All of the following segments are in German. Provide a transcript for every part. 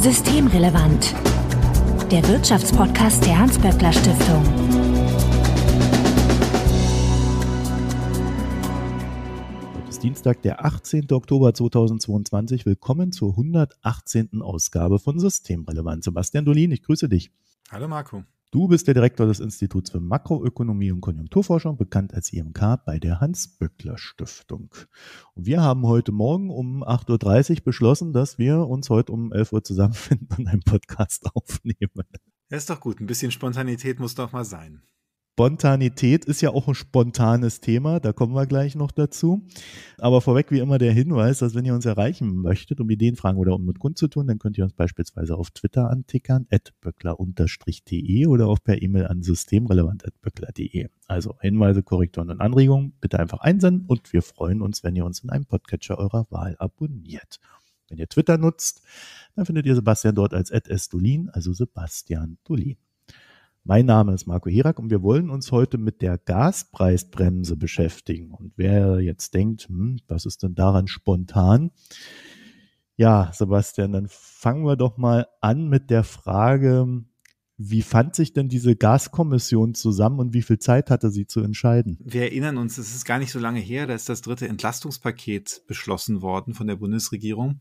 Systemrelevant. Der Wirtschaftspodcast der Hans-Böckler Stiftung. Heute ist Dienstag, der 18. Oktober 2022. Willkommen zur 118. Ausgabe von Systemrelevant. Sebastian Dolin, ich grüße dich. Hallo Marco. Du bist der Direktor des Instituts für Makroökonomie und Konjunkturforschung, bekannt als IMK, bei der Hans-Böckler-Stiftung. wir haben heute Morgen um 8.30 Uhr beschlossen, dass wir uns heute um 11 Uhr zusammenfinden und einen Podcast aufnehmen. Das ist doch gut. Ein bisschen Spontanität muss doch mal sein. Spontanität ist ja auch ein spontanes Thema, da kommen wir gleich noch dazu. Aber vorweg wie immer der Hinweis, dass wenn ihr uns erreichen möchtet, um Ideen, Fragen oder um mit Grund zu tun, dann könnt ihr uns beispielsweise auf Twitter antickern, böckler-de oder auch per E-Mail an systemrelevant.böckler.de. Also Hinweise, Korrekturen und Anregungen bitte einfach einsenden und wir freuen uns, wenn ihr uns in einem Podcatcher eurer Wahl abonniert. Wenn ihr Twitter nutzt, dann findet ihr Sebastian dort als Estulin, also Sebastian Dolin. Mein Name ist Marco Hirak und wir wollen uns heute mit der Gaspreisbremse beschäftigen. Und wer jetzt denkt, hm, was ist denn daran spontan? Ja, Sebastian, dann fangen wir doch mal an mit der Frage, wie fand sich denn diese Gaskommission zusammen und wie viel Zeit hatte sie zu entscheiden? Wir erinnern uns, es ist gar nicht so lange her, da ist das dritte Entlastungspaket beschlossen worden von der Bundesregierung.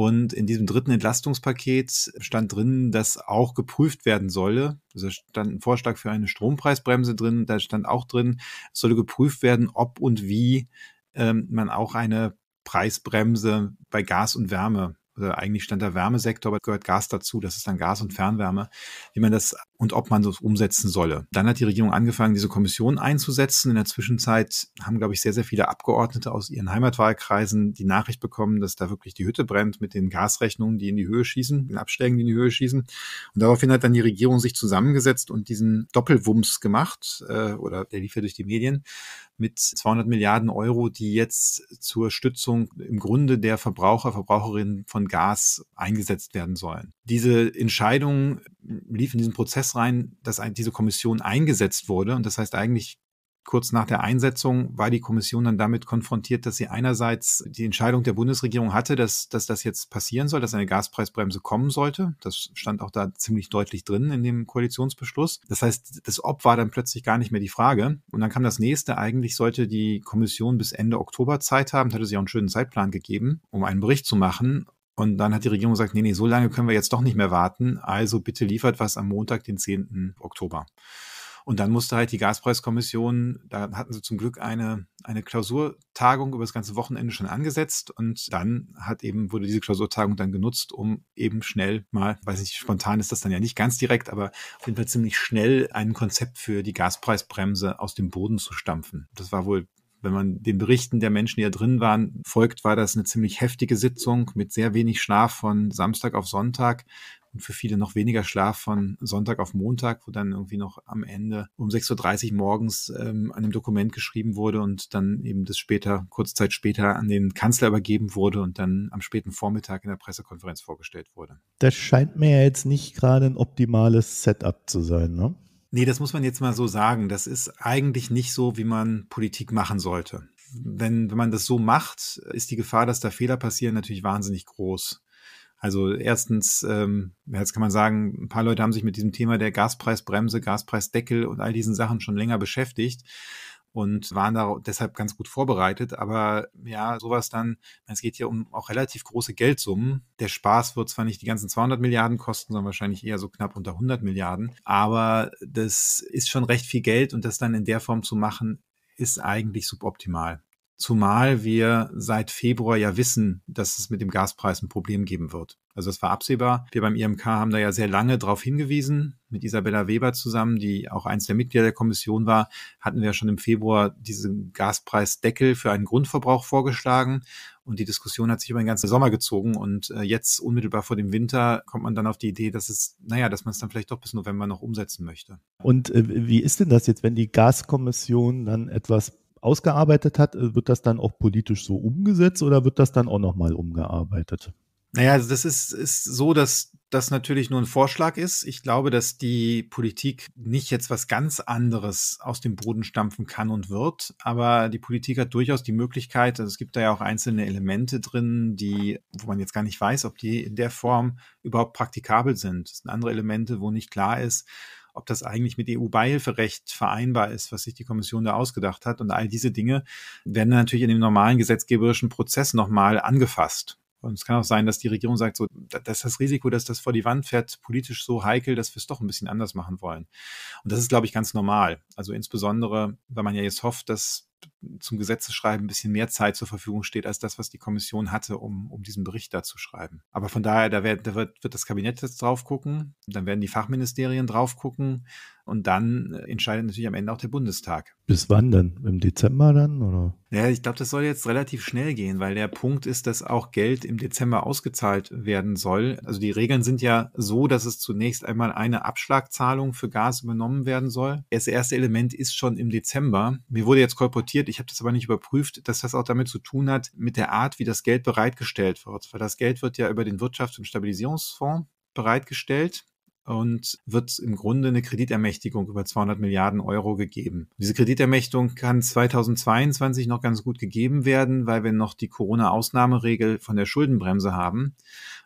Und in diesem dritten Entlastungspaket stand drin, dass auch geprüft werden solle. Also stand ein Vorschlag für eine Strompreisbremse drin. Da stand auch drin, es solle geprüft werden, ob und wie ähm, man auch eine Preisbremse bei Gas und Wärme, also eigentlich stand der Wärmesektor, aber gehört Gas dazu, das ist dann Gas und Fernwärme, wie man das und ob man das umsetzen solle. Dann hat die Regierung angefangen, diese Kommission einzusetzen. In der Zwischenzeit haben, glaube ich, sehr, sehr viele Abgeordnete aus ihren Heimatwahlkreisen die Nachricht bekommen, dass da wirklich die Hütte brennt mit den Gasrechnungen, die in die Höhe schießen, den Abschlägen, die in die Höhe schießen. Und daraufhin hat dann die Regierung sich zusammengesetzt und diesen Doppelwumms gemacht, äh, oder der lief ja durch die Medien, mit 200 Milliarden Euro, die jetzt zur Stützung im Grunde der Verbraucher, Verbraucherinnen von Gas eingesetzt werden sollen. Diese Entscheidung lief in diesem Prozess rein, dass diese Kommission eingesetzt wurde. Und das heißt eigentlich, kurz nach der Einsetzung war die Kommission dann damit konfrontiert, dass sie einerseits die Entscheidung der Bundesregierung hatte, dass, dass das jetzt passieren soll, dass eine Gaspreisbremse kommen sollte. Das stand auch da ziemlich deutlich drin in dem Koalitionsbeschluss. Das heißt, das Ob war dann plötzlich gar nicht mehr die Frage. Und dann kam das nächste. Eigentlich sollte die Kommission bis Ende Oktober Zeit haben, das hatte sie auch einen schönen Zeitplan gegeben, um einen Bericht zu machen. Und dann hat die Regierung gesagt, nee, nee, so lange können wir jetzt doch nicht mehr warten. Also bitte liefert was am Montag, den 10. Oktober. Und dann musste halt die Gaspreiskommission, da hatten sie zum Glück eine, eine Klausurtagung über das ganze Wochenende schon angesetzt. Und dann hat eben, wurde diese Klausurtagung dann genutzt, um eben schnell mal, weiß nicht, spontan ist das dann ja nicht ganz direkt, aber auf jeden Fall ziemlich schnell ein Konzept für die Gaspreisbremse aus dem Boden zu stampfen. Das war wohl wenn man den Berichten der Menschen, die da drin waren, folgt, war das eine ziemlich heftige Sitzung mit sehr wenig Schlaf von Samstag auf Sonntag und für viele noch weniger Schlaf von Sonntag auf Montag, wo dann irgendwie noch am Ende um 6.30 Uhr morgens ähm, an dem Dokument geschrieben wurde und dann eben das später, kurze Zeit später an den Kanzler übergeben wurde und dann am späten Vormittag in der Pressekonferenz vorgestellt wurde. Das scheint mir ja jetzt nicht gerade ein optimales Setup zu sein, ne? Nee, das muss man jetzt mal so sagen. Das ist eigentlich nicht so, wie man Politik machen sollte. Wenn, wenn man das so macht, ist die Gefahr, dass da Fehler passieren, natürlich wahnsinnig groß. Also erstens, ähm, jetzt kann man sagen, ein paar Leute haben sich mit diesem Thema der Gaspreisbremse, Gaspreisdeckel und all diesen Sachen schon länger beschäftigt und waren da deshalb ganz gut vorbereitet. Aber ja, sowas dann, es geht hier um auch relativ große Geldsummen. Der Spaß wird zwar nicht die ganzen 200 Milliarden kosten, sondern wahrscheinlich eher so knapp unter 100 Milliarden. Aber das ist schon recht viel Geld und das dann in der Form zu machen, ist eigentlich suboptimal. Zumal wir seit Februar ja wissen, dass es mit dem Gaspreis ein Problem geben wird. Also das war absehbar. Wir beim IMK haben da ja sehr lange darauf hingewiesen. Mit Isabella Weber zusammen, die auch eins der Mitglieder der Kommission war, hatten wir schon im Februar diesen Gaspreisdeckel für einen Grundverbrauch vorgeschlagen. Und die Diskussion hat sich über den ganzen Sommer gezogen. Und äh, jetzt unmittelbar vor dem Winter kommt man dann auf die Idee, dass es, naja, dass man es dann vielleicht doch bis November noch umsetzen möchte. Und äh, wie ist denn das jetzt, wenn die Gaskommission dann etwas ausgearbeitet hat, äh, wird das dann auch politisch so umgesetzt oder wird das dann auch nochmal umgearbeitet? Naja, also das ist, ist so, dass das natürlich nur ein Vorschlag ist. Ich glaube, dass die Politik nicht jetzt was ganz anderes aus dem Boden stampfen kann und wird. Aber die Politik hat durchaus die Möglichkeit, also es gibt da ja auch einzelne Elemente drin, die, wo man jetzt gar nicht weiß, ob die in der Form überhaupt praktikabel sind. Es sind andere Elemente, wo nicht klar ist, ob das eigentlich mit EU-Beihilferecht vereinbar ist, was sich die Kommission da ausgedacht hat. Und all diese Dinge werden natürlich in dem normalen gesetzgeberischen Prozess nochmal angefasst. Und es kann auch sein, dass die Regierung sagt, so, das ist das Risiko, dass das vor die Wand fährt, politisch so heikel, dass wir es doch ein bisschen anders machen wollen. Und das ist, glaube ich, ganz normal. Also insbesondere, weil man ja jetzt hofft, dass zum Gesetzesschreiben ein bisschen mehr Zeit zur Verfügung steht als das, was die Kommission hatte, um, um diesen Bericht da zu schreiben. Aber von daher, da, wird, da wird, wird das Kabinett jetzt drauf gucken, dann werden die Fachministerien drauf gucken und dann äh, entscheidet natürlich am Ende auch der Bundestag. Bis wann denn? Im Dezember dann? Oder? Ja, ich glaube, das soll jetzt relativ schnell gehen, weil der Punkt ist, dass auch Geld im Dezember ausgezahlt werden soll. Also die Regeln sind ja so, dass es zunächst einmal eine Abschlagzahlung für Gas übernommen werden soll. Das erste Element ist schon im Dezember. Mir wurde jetzt kolportiert, notiert, ich habe das aber nicht überprüft, dass das auch damit zu tun hat, mit der Art, wie das Geld bereitgestellt wird. Weil das Geld wird ja über den Wirtschafts- und Stabilisierungsfonds bereitgestellt und wird im Grunde eine Kreditermächtigung über 200 Milliarden Euro gegeben. Diese Kreditermächtigung kann 2022 noch ganz gut gegeben werden, weil wir noch die Corona-Ausnahmeregel von der Schuldenbremse haben.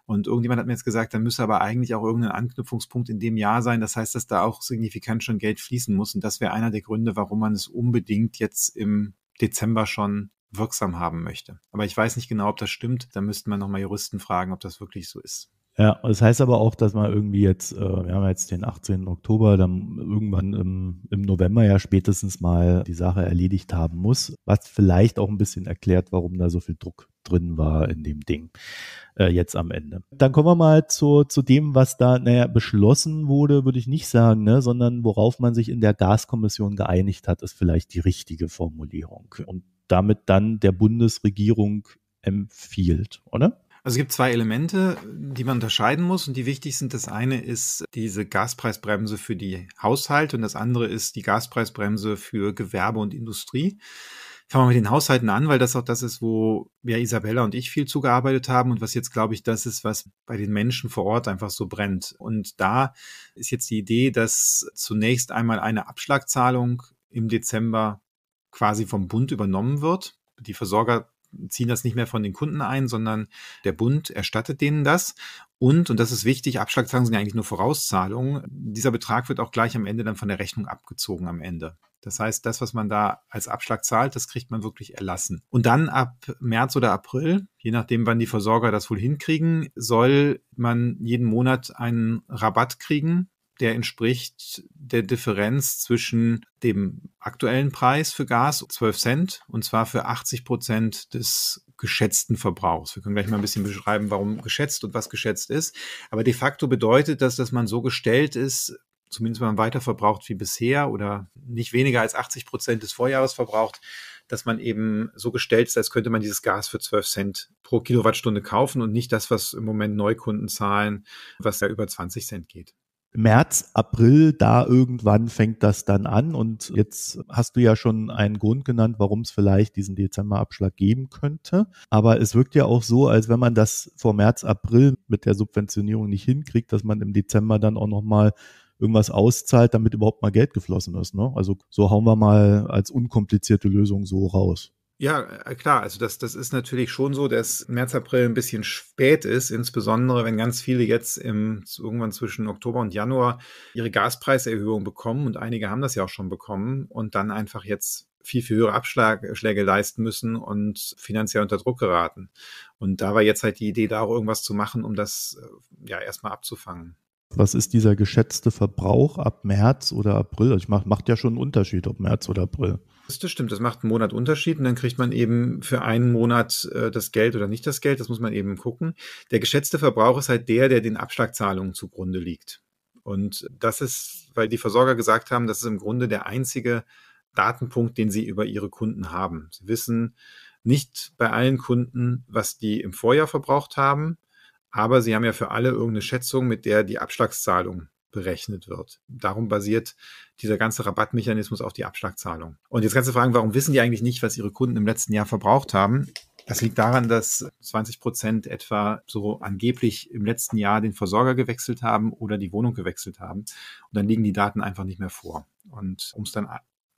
Und irgendjemand hat mir jetzt gesagt, da müsse aber eigentlich auch irgendein Anknüpfungspunkt in dem Jahr sein. Das heißt, dass da auch signifikant schon Geld fließen muss. Und das wäre einer der Gründe, warum man es unbedingt jetzt im Dezember schon wirksam haben möchte. Aber ich weiß nicht genau, ob das stimmt. Da müssten wir nochmal Juristen fragen, ob das wirklich so ist. Ja, das heißt aber auch, dass man irgendwie jetzt, äh, wir haben jetzt den 18. Oktober, dann irgendwann im, im November ja spätestens mal die Sache erledigt haben muss, was vielleicht auch ein bisschen erklärt, warum da so viel Druck drin war in dem Ding äh, jetzt am Ende. Dann kommen wir mal zu, zu dem, was da naja, beschlossen wurde, würde ich nicht sagen, ne, sondern worauf man sich in der Gaskommission geeinigt hat, ist vielleicht die richtige Formulierung und damit dann der Bundesregierung empfiehlt, oder? Also es gibt zwei Elemente, die man unterscheiden muss und die wichtig sind. Das eine ist diese Gaspreisbremse für die Haushalte und das andere ist die Gaspreisbremse für Gewerbe und Industrie fangen wir mit den Haushalten an, weil das auch das ist, wo ja Isabella und ich viel zugearbeitet haben und was jetzt, glaube ich, das ist, was bei den Menschen vor Ort einfach so brennt. Und da ist jetzt die Idee, dass zunächst einmal eine Abschlagzahlung im Dezember quasi vom Bund übernommen wird. Die Versorger ziehen das nicht mehr von den Kunden ein, sondern der Bund erstattet denen das. Und, und das ist wichtig, Abschlagzahlungen sind ja eigentlich nur Vorauszahlungen. Dieser Betrag wird auch gleich am Ende dann von der Rechnung abgezogen am Ende. Das heißt, das, was man da als Abschlag zahlt, das kriegt man wirklich erlassen. Und dann ab März oder April, je nachdem, wann die Versorger das wohl hinkriegen, soll man jeden Monat einen Rabatt kriegen, der entspricht der Differenz zwischen dem aktuellen Preis für Gas, 12 Cent, und zwar für 80 Prozent des geschätzten Verbrauchs. Wir können gleich mal ein bisschen beschreiben, warum geschätzt und was geschätzt ist. Aber de facto bedeutet das, dass man so gestellt ist, zumindest wenn man weiter verbraucht wie bisher oder nicht weniger als 80 Prozent des Vorjahres verbraucht, dass man eben so gestellt ist, als könnte man dieses Gas für 12 Cent pro Kilowattstunde kaufen und nicht das, was im Moment Neukunden zahlen, was da über 20 Cent geht. März, April, da irgendwann fängt das dann an. Und jetzt hast du ja schon einen Grund genannt, warum es vielleicht diesen Dezemberabschlag geben könnte. Aber es wirkt ja auch so, als wenn man das vor März, April mit der Subventionierung nicht hinkriegt, dass man im Dezember dann auch nochmal irgendwas auszahlt, damit überhaupt mal Geld geflossen ist. Ne? Also so hauen wir mal als unkomplizierte Lösung so raus. Ja, äh, klar, also das, das ist natürlich schon so, dass März, April ein bisschen spät ist, insbesondere wenn ganz viele jetzt im, irgendwann zwischen Oktober und Januar ihre Gaspreiserhöhung bekommen und einige haben das ja auch schon bekommen und dann einfach jetzt viel, viel höhere Abschläge leisten müssen und finanziell unter Druck geraten. Und da war jetzt halt die Idee, da auch irgendwas zu machen, um das äh, ja erstmal abzufangen was ist dieser geschätzte Verbrauch ab März oder April? Also ich mach, macht ja schon einen Unterschied, ob März oder April. Das stimmt, das macht einen Monat Unterschied und dann kriegt man eben für einen Monat äh, das Geld oder nicht das Geld, das muss man eben gucken. Der geschätzte Verbrauch ist halt der, der den Abschlagzahlungen zugrunde liegt. Und das ist, weil die Versorger gesagt haben, das ist im Grunde der einzige Datenpunkt, den sie über ihre Kunden haben. Sie wissen nicht bei allen Kunden, was die im Vorjahr verbraucht haben. Aber sie haben ja für alle irgendeine Schätzung, mit der die Abschlagszahlung berechnet wird. Darum basiert dieser ganze Rabattmechanismus auf die Abschlagzahlung. Und jetzt kannst du fragen, warum wissen die eigentlich nicht, was ihre Kunden im letzten Jahr verbraucht haben? Das liegt daran, dass 20 Prozent etwa so angeblich im letzten Jahr den Versorger gewechselt haben oder die Wohnung gewechselt haben. Und dann liegen die Daten einfach nicht mehr vor. Und um es dann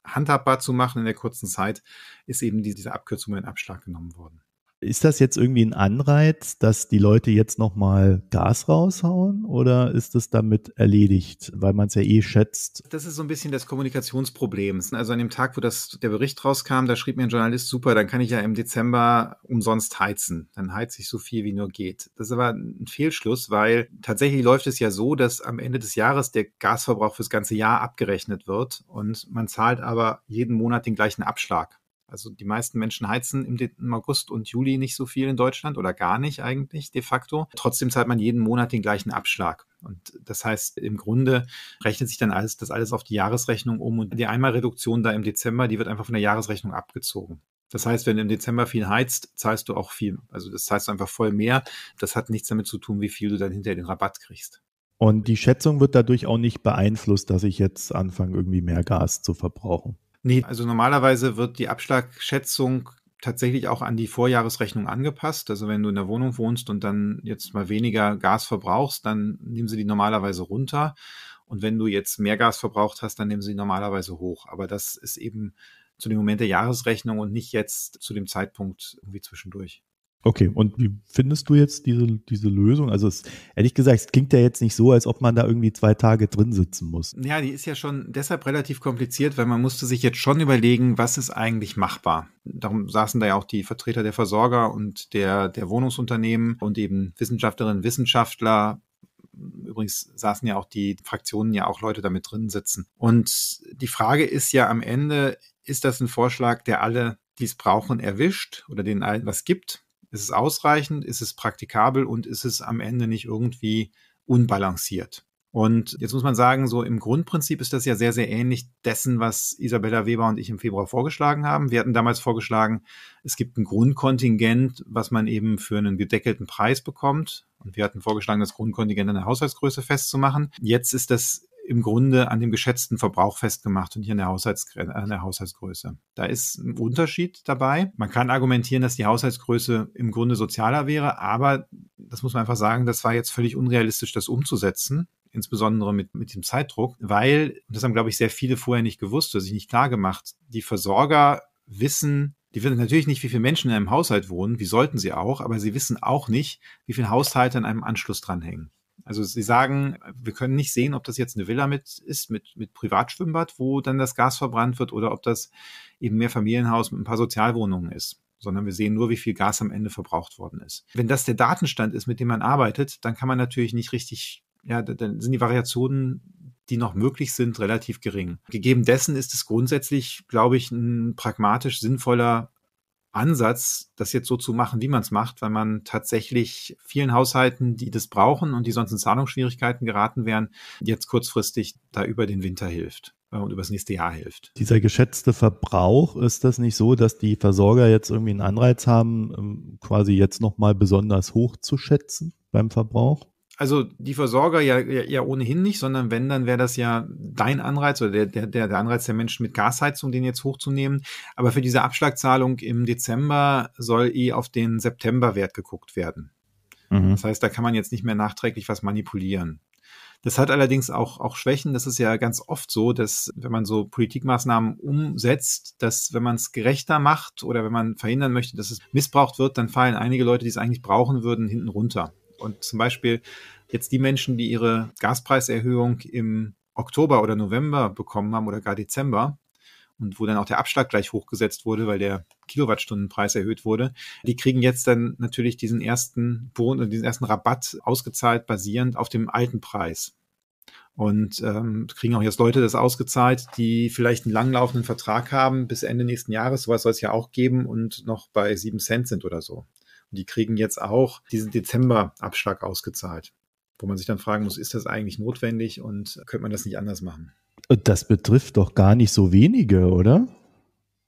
handhabbar zu machen in der kurzen Zeit, ist eben diese Abkürzung in Abschlag genommen worden. Ist das jetzt irgendwie ein Anreiz, dass die Leute jetzt nochmal Gas raushauen oder ist das damit erledigt, weil man es ja eh schätzt? Das ist so ein bisschen das Kommunikationsproblem. Also an dem Tag, wo das, der Bericht rauskam, da schrieb mir ein Journalist, super, dann kann ich ja im Dezember umsonst heizen. Dann heize ich so viel, wie nur geht. Das ist aber ein Fehlschluss, weil tatsächlich läuft es ja so, dass am Ende des Jahres der Gasverbrauch fürs ganze Jahr abgerechnet wird und man zahlt aber jeden Monat den gleichen Abschlag. Also die meisten Menschen heizen im, August und Juli nicht so viel in Deutschland oder gar nicht eigentlich de facto. Trotzdem zahlt man jeden Monat den gleichen Abschlag. Und das heißt, im Grunde rechnet sich dann alles, das alles auf die Jahresrechnung um und die Einmalreduktion da im Dezember, die wird einfach von der Jahresrechnung abgezogen. Das heißt, wenn du im Dezember viel heizt, zahlst du auch viel. Also das zahlst du einfach voll mehr. Das hat nichts damit zu tun, wie viel du dann hinterher den Rabatt kriegst. Und die Schätzung wird dadurch auch nicht beeinflusst, dass ich jetzt anfange, irgendwie mehr Gas zu verbrauchen. Nee, also normalerweise wird die Abschlagschätzung tatsächlich auch an die Vorjahresrechnung angepasst. Also wenn du in der Wohnung wohnst und dann jetzt mal weniger Gas verbrauchst, dann nehmen sie die normalerweise runter. Und wenn du jetzt mehr Gas verbraucht hast, dann nehmen sie die normalerweise hoch. Aber das ist eben zu dem Moment der Jahresrechnung und nicht jetzt zu dem Zeitpunkt irgendwie zwischendurch. Okay, und wie findest du jetzt diese, diese Lösung? Also es, ehrlich gesagt, es klingt ja jetzt nicht so, als ob man da irgendwie zwei Tage drin sitzen muss. Ja, die ist ja schon deshalb relativ kompliziert, weil man musste sich jetzt schon überlegen, was ist eigentlich machbar. Darum saßen da ja auch die Vertreter der Versorger und der, der Wohnungsunternehmen und eben Wissenschaftlerinnen, Wissenschaftler übrigens saßen ja auch die Fraktionen ja auch Leute damit drin sitzen. Und die Frage ist ja am Ende, ist das ein Vorschlag, der alle, die es brauchen, erwischt oder denen allen was gibt? Ist es ausreichend? Ist es praktikabel? Und ist es am Ende nicht irgendwie unbalanciert? Und jetzt muss man sagen, so im Grundprinzip ist das ja sehr, sehr ähnlich dessen, was Isabella Weber und ich im Februar vorgeschlagen haben. Wir hatten damals vorgeschlagen, es gibt ein Grundkontingent, was man eben für einen gedeckelten Preis bekommt. Und wir hatten vorgeschlagen, das Grundkontingent an der Haushaltsgröße festzumachen. Jetzt ist das im Grunde an dem geschätzten Verbrauch festgemacht und nicht an der, Haushalts an äh, der Haushaltsgröße. Da ist ein Unterschied dabei. Man kann argumentieren, dass die Haushaltsgröße im Grunde sozialer wäre, aber das muss man einfach sagen, das war jetzt völlig unrealistisch, das umzusetzen insbesondere mit, mit dem Zeitdruck, weil, das haben, glaube ich, sehr viele vorher nicht gewusst oder sich nicht klar gemacht, die Versorger wissen, die wissen natürlich nicht, wie viele Menschen in einem Haushalt wohnen, wie sollten sie auch, aber sie wissen auch nicht, wie viele Haushalte an einem Anschluss dranhängen. Also sie sagen, wir können nicht sehen, ob das jetzt eine Villa mit ist, mit, mit Privatschwimmbad, wo dann das Gas verbrannt wird oder ob das eben mehr Familienhaus mit ein paar Sozialwohnungen ist sondern wir sehen nur, wie viel Gas am Ende verbraucht worden ist. Wenn das der Datenstand ist, mit dem man arbeitet, dann kann man natürlich nicht richtig, ja, dann sind die Variationen, die noch möglich sind, relativ gering. Gegeben dessen ist es grundsätzlich, glaube ich, ein pragmatisch sinnvoller Ansatz, das jetzt so zu machen, wie man es macht, weil man tatsächlich vielen Haushalten, die das brauchen und die sonst in Zahlungsschwierigkeiten geraten wären, jetzt kurzfristig da über den Winter hilft äh, und übers nächste Jahr hilft. Dieser geschätzte Verbrauch, ist das nicht so, dass die Versorger jetzt irgendwie einen Anreiz haben, ähm, quasi jetzt nochmal besonders hoch zu schätzen beim Verbrauch? also die Versorger ja, ja, ja ohnehin nicht, sondern wenn, dann wäre das ja dein Anreiz oder der, der, der Anreiz der Menschen mit Gasheizung, den jetzt hochzunehmen. Aber für diese Abschlagzahlung im Dezember soll eh auf den Septemberwert geguckt werden. Mhm. Das heißt, da kann man jetzt nicht mehr nachträglich was manipulieren. Das hat allerdings auch, auch Schwächen. Das ist ja ganz oft so, dass wenn man so Politikmaßnahmen umsetzt, dass wenn man es gerechter macht oder wenn man verhindern möchte, dass es missbraucht wird, dann fallen einige Leute, die es eigentlich brauchen würden, hinten runter. Und zum Beispiel jetzt die Menschen, die ihre Gaspreiserhöhung im Oktober oder November bekommen haben oder gar Dezember und wo dann auch der Abschlag gleich hochgesetzt wurde, weil der Kilowattstundenpreis erhöht wurde, die kriegen jetzt dann natürlich diesen ersten Bon diesen ersten Rabatt ausgezahlt basierend auf dem alten Preis. Und ähm, kriegen auch jetzt Leute das ausgezahlt, die vielleicht einen langlaufenden Vertrag haben bis Ende nächsten Jahres, sowas soll es ja auch geben und noch bei sieben Cent sind oder so. Und die kriegen jetzt auch diesen Dezemberabschlag ausgezahlt, wo man sich dann fragen muss, ist das eigentlich notwendig und könnte man das nicht anders machen? das betrifft doch gar nicht so wenige, oder?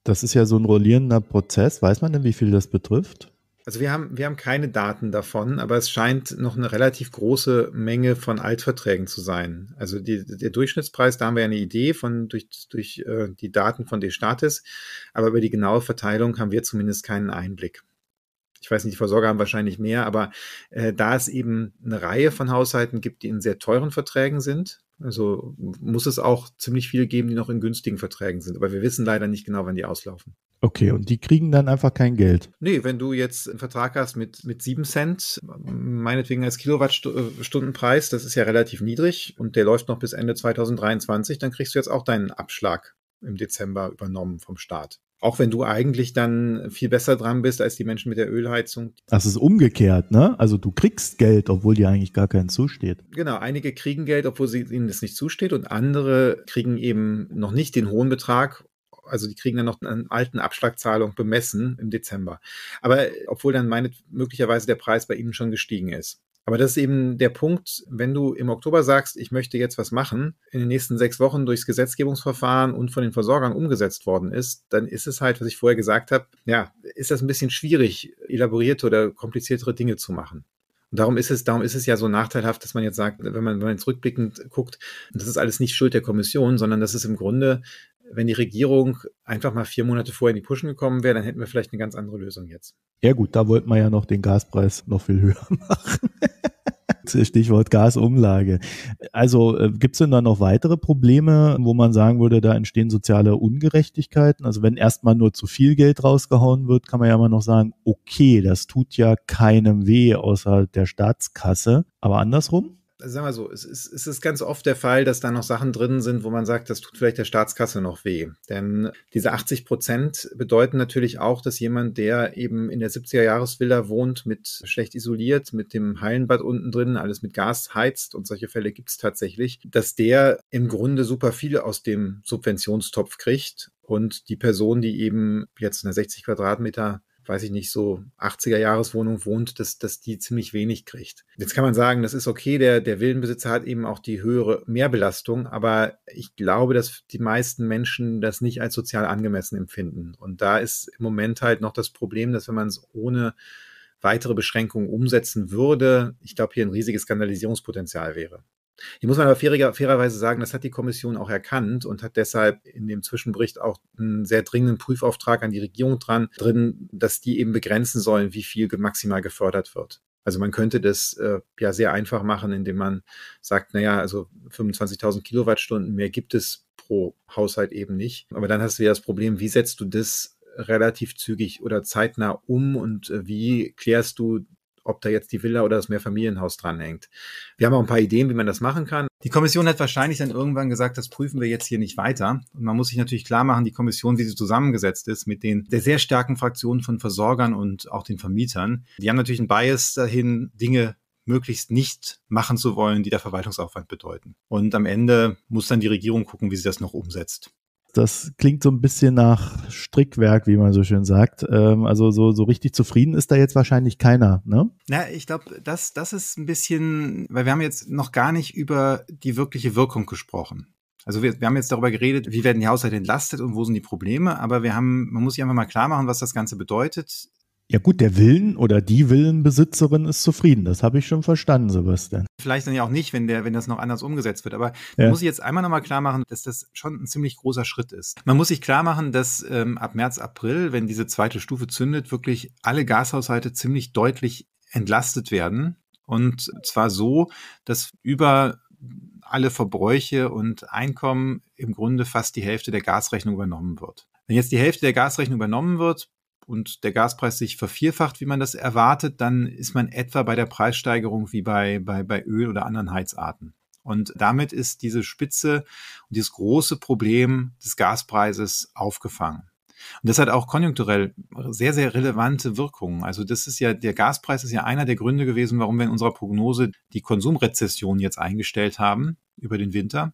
Das ist ja so ein rollierender Prozess. Weiß man denn, wie viel das betrifft? Also wir haben, wir haben keine Daten davon, aber es scheint noch eine relativ große Menge von Altverträgen zu sein. Also die, der Durchschnittspreis, da haben wir eine Idee von durch, durch äh, die Daten von Destatis, aber über die genaue Verteilung haben wir zumindest keinen Einblick ich weiß nicht, die Versorger haben wahrscheinlich mehr, aber äh, da es eben eine Reihe von Haushalten gibt, die in sehr teuren Verträgen sind, also muss es auch ziemlich viele geben, die noch in günstigen Verträgen sind. Aber wir wissen leider nicht genau, wann die auslaufen. Okay, und die kriegen dann einfach kein Geld. Nee, wenn du jetzt einen Vertrag hast mit, mit 7 Cent, meinetwegen als Kilowattstundenpreis, äh, das ist ja relativ niedrig und der läuft noch bis Ende 2023, dann kriegst du jetzt auch deinen Abschlag im Dezember übernommen vom Staat. Auch wenn du eigentlich dann viel besser dran bist als die Menschen mit der Ölheizung. Das ist umgekehrt, ne? Also du kriegst Geld, obwohl dir eigentlich gar kein zusteht. Genau, einige kriegen Geld, obwohl sie, ihnen das nicht zusteht und andere kriegen eben noch nicht den hohen Betrag also die kriegen dann noch einen alten Abschlagzahlung bemessen im Dezember. Aber obwohl dann meine, möglicherweise der Preis bei ihnen schon gestiegen ist. Aber das ist eben der Punkt, wenn du im Oktober sagst, ich möchte jetzt was machen, in den nächsten sechs Wochen durchs Gesetzgebungsverfahren und von den Versorgern umgesetzt worden ist, dann ist es halt, was ich vorher gesagt habe, ja, ist das ein bisschen schwierig, elaborierte oder kompliziertere Dinge zu machen. Und darum ist es, darum ist es ja so nachteilhaft, dass man jetzt sagt, wenn man, wenn man jetzt rückblickend guckt, das ist alles nicht Schuld der Kommission, sondern das ist im Grunde wenn die Regierung einfach mal vier Monate vorher in die Puschen gekommen wäre, dann hätten wir vielleicht eine ganz andere Lösung jetzt. Ja gut, da wollten wir ja noch den Gaspreis noch viel höher machen. Stichwort Gasumlage. Also äh, gibt es denn da noch weitere Probleme, wo man sagen würde, da entstehen soziale Ungerechtigkeiten? Also wenn erstmal nur zu viel Geld rausgehauen wird, kann man ja immer noch sagen, okay, das tut ja keinem weh außer der Staatskasse. Aber andersrum? also sagen wir so, es ist, es ist ganz oft der Fall, dass da noch Sachen drin sind, wo man sagt, das tut vielleicht der Staatskasse noch weh. Denn diese 80 Prozent bedeuten natürlich auch, dass jemand, der eben in der 70er-Jahres-Villa wohnt, mit schlecht isoliert, mit dem Hallenbad unten drin, alles mit Gas heizt und solche Fälle gibt es tatsächlich, dass der im Grunde super viel aus dem Subventionstopf kriegt und die Person, die eben jetzt eine 60 Quadratmeter weiß ich nicht, so 80 er Jahreswohnung wohnt, dass, dass die ziemlich wenig kriegt. Jetzt kann man sagen, das ist okay, der, der Willenbesitzer hat eben auch die höhere Mehrbelastung, aber ich glaube, dass die meisten Menschen das nicht als sozial angemessen empfinden. Und da ist im Moment halt noch das Problem, dass wenn man es ohne weitere Beschränkungen umsetzen würde, ich glaube, hier ein riesiges Skandalisierungspotenzial wäre. Hier muss man aber fairer, fairerweise sagen, das hat die Kommission auch erkannt und hat deshalb in dem Zwischenbericht auch einen sehr dringenden Prüfauftrag an die Regierung dran, drin, dass die eben begrenzen sollen, wie viel maximal gefördert wird. Also man könnte das äh, ja sehr einfach machen, indem man sagt, naja, also 25.000 Kilowattstunden mehr gibt es pro Haushalt eben nicht. Aber dann hast du ja das Problem, wie setzt du das relativ zügig oder zeitnah um und äh, wie klärst du ob da jetzt die Villa oder das Mehrfamilienhaus dranhängt. Wir haben auch ein paar Ideen, wie man das machen kann. Die Kommission hat wahrscheinlich dann irgendwann gesagt, das prüfen wir jetzt hier nicht weiter. Und man muss sich natürlich klar machen, die Kommission, wie sie zusammengesetzt ist, mit den der sehr starken Fraktionen von Versorgern und auch den Vermietern, die haben natürlich einen Bias dahin, Dinge möglichst nicht machen zu wollen, die der Verwaltungsaufwand bedeuten. Und am Ende muss dann die Regierung gucken, wie sie das noch umsetzt. Das klingt so ein bisschen nach Strickwerk, wie man so schön sagt. Ähm, also so, so richtig zufrieden ist da jetzt wahrscheinlich keiner, ne? Na, ich glaube, das, das ist ein bisschen, weil wir haben jetzt noch gar nicht über die wirkliche Wirkung gesprochen. Also wir, wir haben jetzt darüber geredet, wie werden die Haushalte entlastet und wo sind die Probleme, aber wir haben, man muss sich einfach mal klar machen, was das Ganze bedeutet. Ja gut, der Willen oder die Willenbesitzerin ist zufrieden. Das habe ich schon verstanden, Sebastian. Vielleicht dann ja auch nicht, wenn, der, wenn das noch anders umgesetzt wird. Aber ja. muss ich jetzt einmal nochmal klar machen, dass das schon ein ziemlich großer Schritt ist. Man muss sich klar machen, dass ähm, ab März, April, wenn diese zweite Stufe zündet, wirklich alle Gashaushalte ziemlich deutlich entlastet werden. Und zwar so, dass über alle Verbräuche und Einkommen im Grunde fast die Hälfte der Gasrechnung übernommen wird. Wenn jetzt die Hälfte der Gasrechnung übernommen wird, und der Gaspreis sich vervierfacht, wie man das erwartet, dann ist man etwa bei der Preissteigerung wie bei, bei, bei Öl oder anderen Heizarten. Und damit ist diese Spitze und dieses große Problem des Gaspreises aufgefangen. Und das hat auch konjunkturell sehr, sehr relevante Wirkungen. Also das ist ja, der Gaspreis ist ja einer der Gründe gewesen, warum wir in unserer Prognose die Konsumrezession jetzt eingestellt haben über den Winter.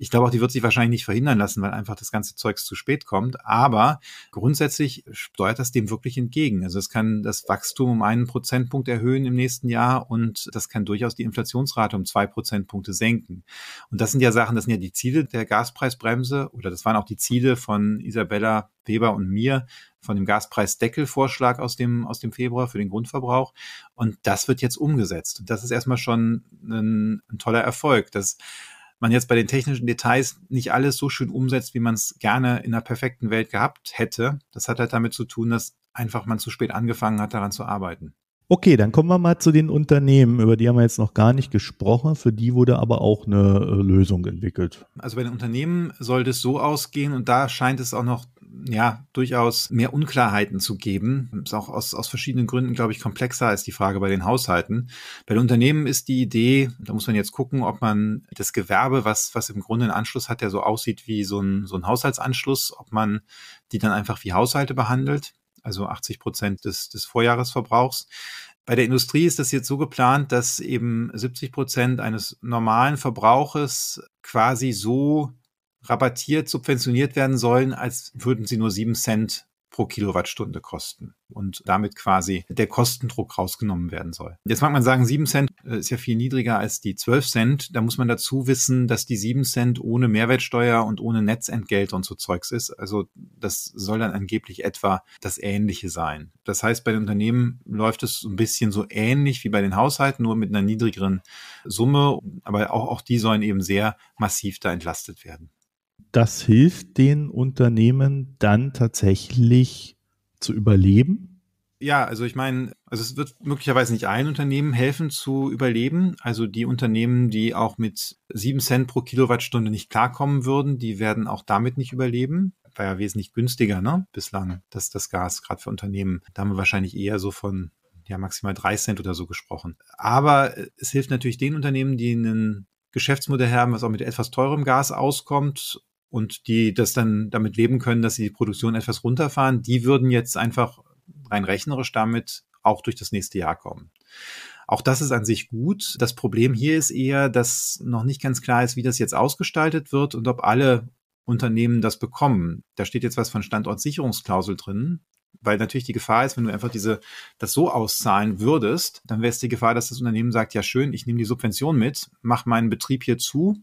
Ich glaube auch, die wird sich wahrscheinlich nicht verhindern lassen, weil einfach das ganze Zeugs zu spät kommt. Aber grundsätzlich steuert das dem wirklich entgegen. Also es kann das Wachstum um einen Prozentpunkt erhöhen im nächsten Jahr und das kann durchaus die Inflationsrate um zwei Prozentpunkte senken. Und das sind ja Sachen, das sind ja die Ziele der Gaspreisbremse oder das waren auch die Ziele von Isabella Weber und mir von dem Gaspreisdeckelvorschlag aus dem, aus dem Februar für den Grundverbrauch. Und das wird jetzt umgesetzt. Und das ist erstmal schon ein, ein toller Erfolg. Das man jetzt bei den technischen Details nicht alles so schön umsetzt, wie man es gerne in einer perfekten Welt gehabt hätte. Das hat halt damit zu tun, dass einfach man zu spät angefangen hat, daran zu arbeiten. Okay, dann kommen wir mal zu den Unternehmen, über die haben wir jetzt noch gar nicht gesprochen. Für die wurde aber auch eine äh, Lösung entwickelt. Also bei den Unternehmen sollte es so ausgehen und da scheint es auch noch ja, durchaus mehr Unklarheiten zu geben. Ist auch aus, aus verschiedenen Gründen, glaube ich, komplexer als die Frage bei den Haushalten. Bei den Unternehmen ist die Idee, da muss man jetzt gucken, ob man das Gewerbe, was, was im Grunde einen Anschluss hat, der so aussieht wie so ein, so ein Haushaltsanschluss, ob man die dann einfach wie Haushalte behandelt also 80 Prozent des, des Vorjahresverbrauchs. Bei der Industrie ist das jetzt so geplant, dass eben 70 Prozent eines normalen Verbrauches quasi so rabattiert, subventioniert werden sollen, als würden sie nur sieben Cent pro Kilowattstunde kosten und damit quasi der Kostendruck rausgenommen werden soll. Jetzt mag man sagen, sieben Cent äh, ist ja viel niedriger als die zwölf Cent. Da muss man dazu wissen, dass die sieben Cent ohne Mehrwertsteuer und ohne Netzentgelt und so Zeugs ist. Also das soll dann angeblich etwa das Ähnliche sein. Das heißt, bei den Unternehmen läuft es ein bisschen so ähnlich wie bei den Haushalten, nur mit einer niedrigeren Summe. Aber auch, auch die sollen eben sehr massiv da entlastet werden das hilft den Unternehmen dann tatsächlich zu überleben? Ja, also ich meine, also es wird möglicherweise nicht allen Unternehmen helfen zu überleben. Also die Unternehmen, die auch mit sieben Cent pro Kilowattstunde nicht klarkommen würden, die werden auch damit nicht überleben. War ja wesentlich günstiger, ne? Bislang, dass das Gas, gerade für Unternehmen. Da haben wir wahrscheinlich eher so von ja maximal drei Cent oder so gesprochen. Aber äh, es hilft natürlich den Unternehmen, die einen Geschäftsmodell haben, was auch mit etwas teurem Gas auskommt und die das dann damit leben können, dass sie die Produktion etwas runterfahren, die würden jetzt einfach rein rechnerisch damit auch durch das nächste Jahr kommen. Auch das ist an sich gut. Das Problem hier ist eher, dass noch nicht ganz klar ist, wie das jetzt ausgestaltet wird und ob alle Unternehmen das bekommen. Da steht jetzt was von Standortsicherungsklausel drin, weil natürlich die Gefahr ist, wenn du einfach diese, das so auszahlen würdest, dann wäre es die Gefahr, dass das Unternehmen sagt, ja schön, ich nehme die Subvention mit, mach meinen Betrieb hier zu,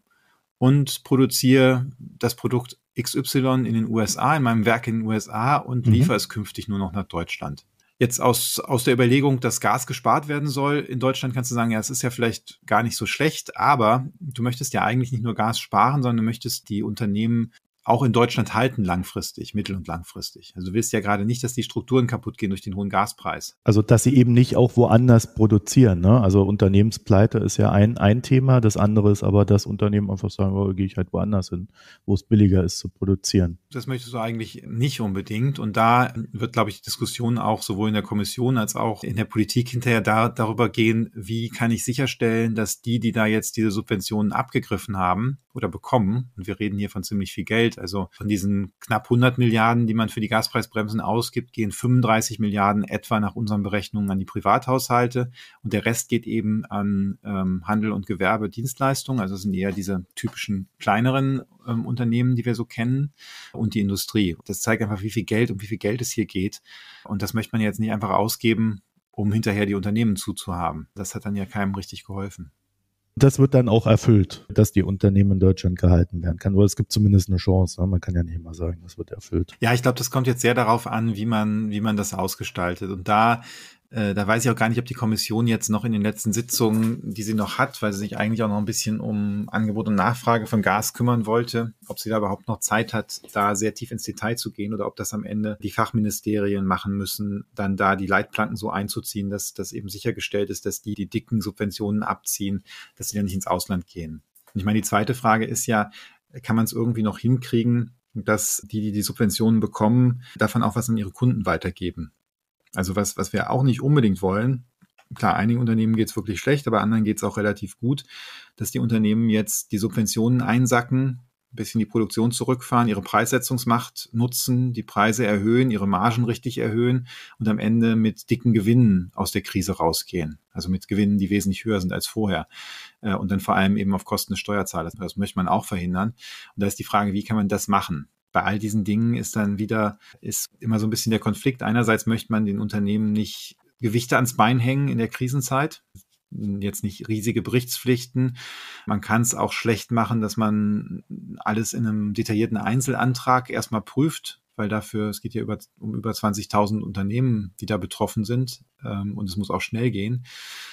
und produziere das Produkt XY in den USA, in meinem Werk in den USA und mhm. liefere es künftig nur noch nach Deutschland. Jetzt aus, aus der Überlegung, dass Gas gespart werden soll, in Deutschland kannst du sagen, ja, es ist ja vielleicht gar nicht so schlecht, aber du möchtest ja eigentlich nicht nur Gas sparen, sondern du möchtest die Unternehmen auch in Deutschland halten langfristig, mittel- und langfristig? Also du willst ja gerade nicht, dass die Strukturen kaputt gehen durch den hohen Gaspreis. Also dass sie eben nicht auch woanders produzieren. Ne? Also Unternehmenspleite ist ja ein, ein Thema, das andere ist aber, dass Unternehmen einfach sagen, oh, gehe ich halt woanders hin, wo es billiger ist zu produzieren. Das möchtest du eigentlich nicht unbedingt. Und da wird, glaube ich, die Diskussion auch sowohl in der Kommission als auch in der Politik hinterher da, darüber gehen, wie kann ich sicherstellen, dass die, die da jetzt diese Subventionen abgegriffen haben, oder bekommen. Und wir reden hier von ziemlich viel Geld. Also von diesen knapp 100 Milliarden, die man für die Gaspreisbremsen ausgibt, gehen 35 Milliarden etwa nach unseren Berechnungen an die Privathaushalte. Und der Rest geht eben an ähm, Handel und Gewerbe, Dienstleistungen. Also es sind eher diese typischen kleineren ähm, Unternehmen, die wir so kennen und die Industrie. Das zeigt einfach, wie viel Geld und wie viel Geld es hier geht. Und das möchte man jetzt nicht einfach ausgeben, um hinterher die Unternehmen zuzuhaben. Das hat dann ja keinem richtig geholfen das wird dann auch erfüllt, dass die Unternehmen in Deutschland gehalten werden kann. Oder es gibt zumindest eine Chance. Ne? Man kann ja nicht immer sagen, das wird erfüllt. Ja, ich glaube, das kommt jetzt sehr darauf an, wie man, wie man das ausgestaltet. Und da äh, da weiß ich auch gar nicht, ob die Kommission jetzt noch in den letzten Sitzungen, die sie noch hat, weil sie sich eigentlich auch noch ein bisschen um Angebot und Nachfrage von Gas kümmern wollte, ob sie da überhaupt noch Zeit hat, da sehr tief ins Detail zu gehen oder ob das am Ende die Fachministerien machen müssen, dann da die Leitplanken so einzuziehen, dass das eben sichergestellt ist, dass die die dicken Subventionen abziehen, dass sie dann nicht ins Ausland gehen. Und ich meine, die zweite Frage ist ja, kann man es irgendwie noch hinkriegen, dass die, die die Subventionen bekommen, davon auch was an ihre Kunden weitergeben? Also was, was wir auch nicht unbedingt wollen, klar, einigen Unternehmen geht es wirklich schlecht, aber anderen geht es auch relativ gut, dass die Unternehmen jetzt die Subventionen einsacken, ein bisschen die Produktion zurückfahren, ihre Preissetzungsmacht nutzen, die Preise erhöhen, ihre Margen richtig erhöhen und am Ende mit dicken Gewinnen aus der Krise rausgehen. Also mit Gewinnen, die wesentlich höher sind als vorher. Äh, und dann vor allem eben auf Kosten des Steuerzahlers. Das möchte man auch verhindern. Und da ist die Frage, wie kann man das machen? bei all diesen Dingen ist dann wieder, ist immer so ein bisschen der Konflikt. Einerseits möchte man den Unternehmen nicht Gewichte ans Bein hängen in der Krisenzeit. Jetzt nicht riesige Berichtspflichten. Man kann es auch schlecht machen, dass man alles in einem detaillierten Einzelantrag erstmal prüft weil dafür, es geht ja über, um über 20.000 Unternehmen, die da betroffen sind ähm, und es muss auch schnell gehen.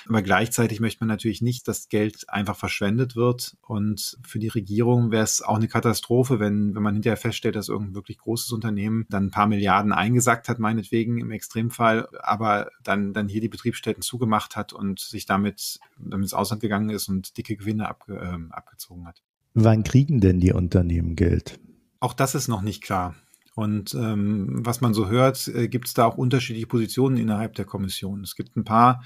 Aber gleichzeitig möchte man natürlich nicht, dass Geld einfach verschwendet wird und für die Regierung wäre es auch eine Katastrophe, wenn, wenn man hinterher feststellt, dass irgendein wirklich großes Unternehmen dann ein paar Milliarden eingesackt hat, meinetwegen im Extremfall, aber dann, dann hier die Betriebsstätten zugemacht hat und sich damit, damit ins Ausland gegangen ist und dicke Gewinne abge, äh, abgezogen hat. Wann kriegen denn die Unternehmen Geld? Auch das ist noch nicht klar. Und ähm, was man so hört, äh, gibt es da auch unterschiedliche Positionen innerhalb der Kommission. Es gibt ein paar,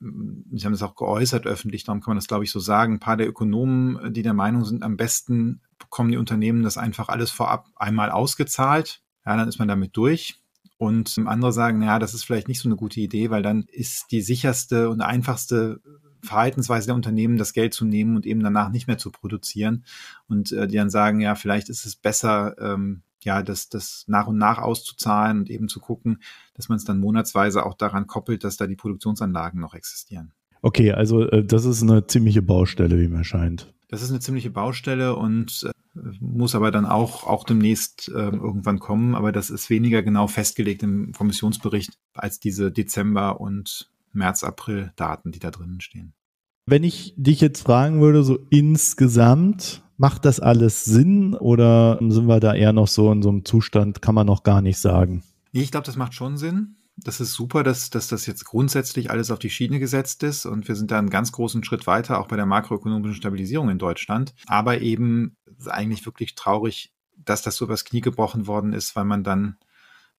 hm, Sie haben es auch geäußert öffentlich, darum kann man das, glaube ich, so sagen, ein paar der Ökonomen, äh, die der Meinung sind, am besten bekommen die Unternehmen das einfach alles vorab einmal ausgezahlt. Ja, dann ist man damit durch. Und ähm, andere sagen, ja, das ist vielleicht nicht so eine gute Idee, weil dann ist die sicherste und einfachste Verhaltensweise der Unternehmen, das Geld zu nehmen und eben danach nicht mehr zu produzieren. Und äh, die dann sagen, ja, vielleicht ist es besser, ähm, ja, das, das nach und nach auszuzahlen und eben zu gucken, dass man es dann monatsweise auch daran koppelt, dass da die Produktionsanlagen noch existieren. Okay, also äh, das ist eine ziemliche Baustelle, wie mir scheint. Das ist eine ziemliche Baustelle und äh, muss aber dann auch, auch demnächst äh, irgendwann kommen. Aber das ist weniger genau festgelegt im Kommissionsbericht als diese Dezember- und März-April-Daten, die da drinnen stehen. Wenn ich dich jetzt fragen würde, so insgesamt, Macht das alles Sinn oder sind wir da eher noch so in so einem Zustand, kann man noch gar nicht sagen? Nee, ich glaube, das macht schon Sinn. Das ist super, dass, dass das jetzt grundsätzlich alles auf die Schiene gesetzt ist und wir sind da einen ganz großen Schritt weiter, auch bei der makroökonomischen Stabilisierung in Deutschland. Aber eben eigentlich wirklich traurig, dass das so übers Knie gebrochen worden ist, weil man dann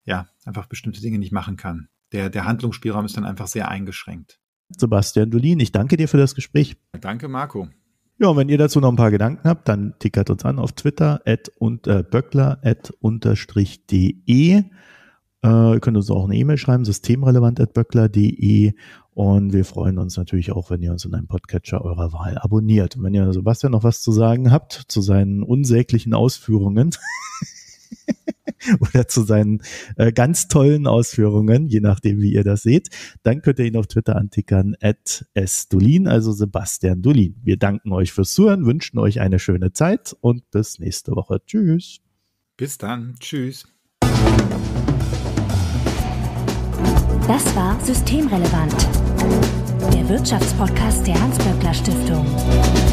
ja einfach bestimmte Dinge nicht machen kann. Der, der Handlungsspielraum ist dann einfach sehr eingeschränkt. Sebastian Dolin, ich danke dir für das Gespräch. Danke, Marco. Ja, und wenn ihr dazu noch ein paar Gedanken habt, dann tickert uns an auf Twitter, at und, äh, böckler, at unterstrich de. Äh, ihr könnt uns auch eine E-Mail schreiben, systemrelevant at böckler de. Und wir freuen uns natürlich auch, wenn ihr uns in einem Podcatcher eurer Wahl abonniert. Und wenn ihr Sebastian noch was zu sagen habt, zu seinen unsäglichen Ausführungen, oder zu seinen äh, ganz tollen Ausführungen, je nachdem, wie ihr das seht, dann könnt ihr ihn auf Twitter antickern, at sdulin, also Sebastian Dulin. Wir danken euch fürs Zuhören, wünschen euch eine schöne Zeit und bis nächste Woche. Tschüss. Bis dann. Tschüss. Das war Systemrelevant, der Wirtschaftspodcast der Hans-Böckler Stiftung.